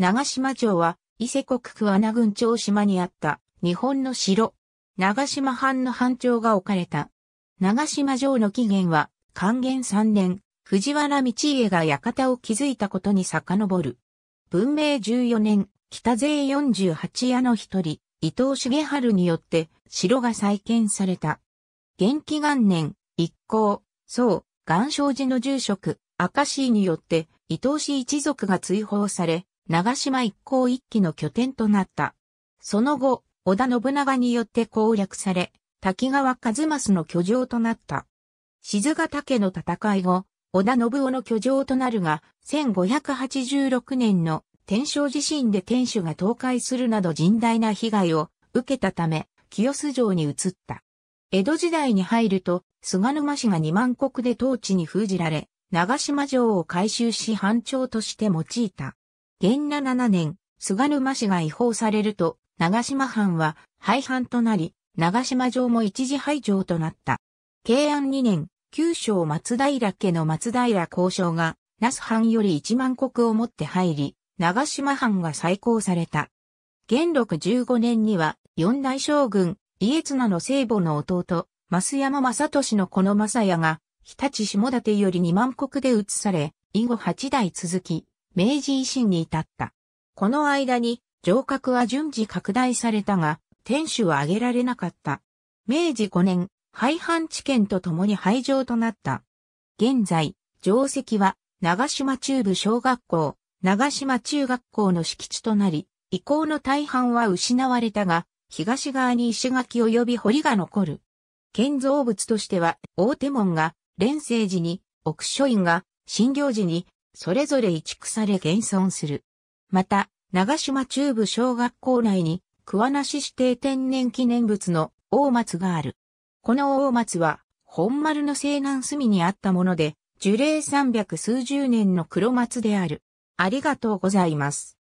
長島城は、伊勢国桑名郡長島にあった日本の城、長島藩の藩長が置かれた。長島城の起源は、寛元3年、藤原道家が館を築いたことに遡る。文明14年、北勢48屋の一人、伊藤重春によって城が再建された。元気元年、一行、宋、岩昌寺の住職、赤石によって伊藤氏一族が追放され、長島一向一揆の拠点となった。その後、織田信長によって攻略され、滝川一益の居城となった。静ヶ岳の戦い後、織田信夫の居城となるが、1586年の天正地震で天守が倒壊するなど甚大な被害を受けたため、清洲城に移った。江戸時代に入ると、菅沼氏が二万国で統治に封じられ、長島城を改修し藩長として用いた。元七7年、菅沼氏が違法されると、長島藩は廃藩となり、長島城も一時廃城となった。慶安2年、九章松平家の松平交渉が、那須藩より一万国を持って入り、長島藩が再興された。元禄15年には、四大将軍、家綱の聖母の弟、増山正俊のこの正也が、日立下館より二万国で移され、以後八代続き、明治維新に至った。この間に、城郭は順次拡大されたが、天守は挙げられなかった。明治5年、廃藩置県とともに廃城となった。現在、城跡は、長島中部小学校、長島中学校の敷地となり、遺構の大半は失われたが、東側に石垣及び堀が残る。建造物としては、大手門が、連成寺に、奥書院が、新行寺に、それぞれ移築され現存する。また、長島中部小学校内に、桑名市指定天然記念物の大松がある。この大松は、本丸の西南隅にあったもので、樹齢三百数十年の黒松である。ありがとうございます。